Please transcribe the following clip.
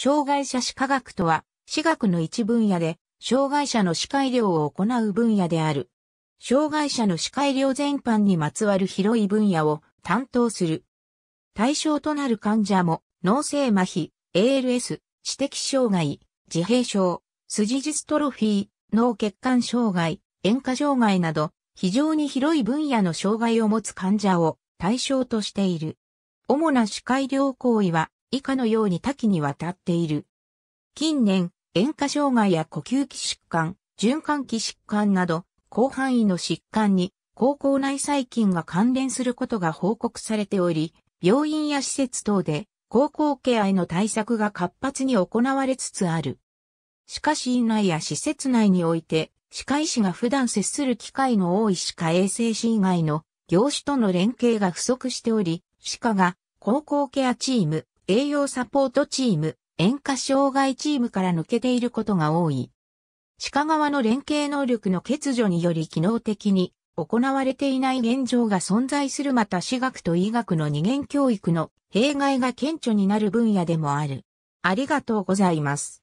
障害者歯科学とは、歯学の一分野で、障害者の歯科医療を行う分野である。障害者の歯科医療全般にまつわる広い分野を担当する。対象となる患者も、脳性麻痺、ALS、知的障害、自閉症、筋ジジストロフィー、脳血管障害、塩化障害など、非常に広い分野の障害を持つ患者を対象としている。主な歯科医療行為は、以下のように多岐にわたっている。近年、塩化障害や呼吸器疾患、循環器疾患など、広範囲の疾患に、高校内細菌が関連することが報告されており、病院や施設等で、高校ケアへの対策が活発に行われつつある。しかし院内や施設内において、歯科医師が普段接する機会の多い歯科衛生士以外の業種との連携が不足しており、歯科が高校ケアチーム、栄養サポートチーム、塩化障害チームから抜けていることが多い。鹿側の連携能力の欠如により機能的に行われていない現状が存在するまた私学と医学の二元教育の弊害が顕著になる分野でもある。ありがとうございます。